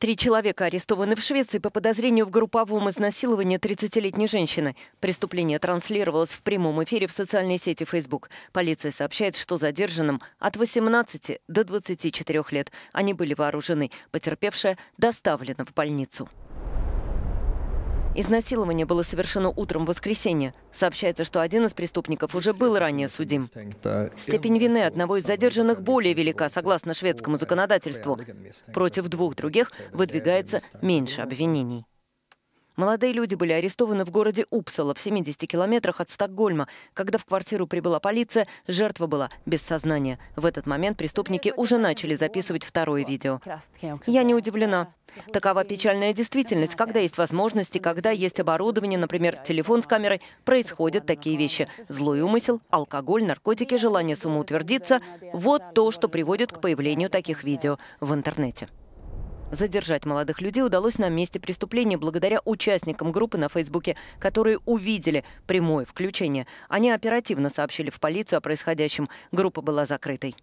Три человека арестованы в Швеции по подозрению в групповом изнасиловании 30-летней женщины. Преступление транслировалось в прямом эфире в социальной сети Facebook. Полиция сообщает, что задержанным от 18 до 24 лет. Они были вооружены. Потерпевшая доставлена в больницу. Изнасилование было совершено утром воскресенья. Сообщается, что один из преступников уже был ранее судим. Степень вины одного из задержанных более велика, согласно шведскому законодательству. Против двух других выдвигается меньше обвинений. Молодые люди были арестованы в городе Упсала в 70 километрах от Стокгольма. Когда в квартиру прибыла полиция, жертва была без сознания. В этот момент преступники уже начали записывать второе видео. Я не удивлена. Такова печальная действительность. Когда есть возможности, когда есть оборудование, например, телефон с камерой, происходят такие вещи. Злой умысел, алкоголь, наркотики, желание самоутвердиться – вот то, что приводит к появлению таких видео в интернете. Задержать молодых людей удалось на месте преступления благодаря участникам группы на Фейсбуке, которые увидели прямое включение. Они оперативно сообщили в полицию о происходящем. Группа была закрытой.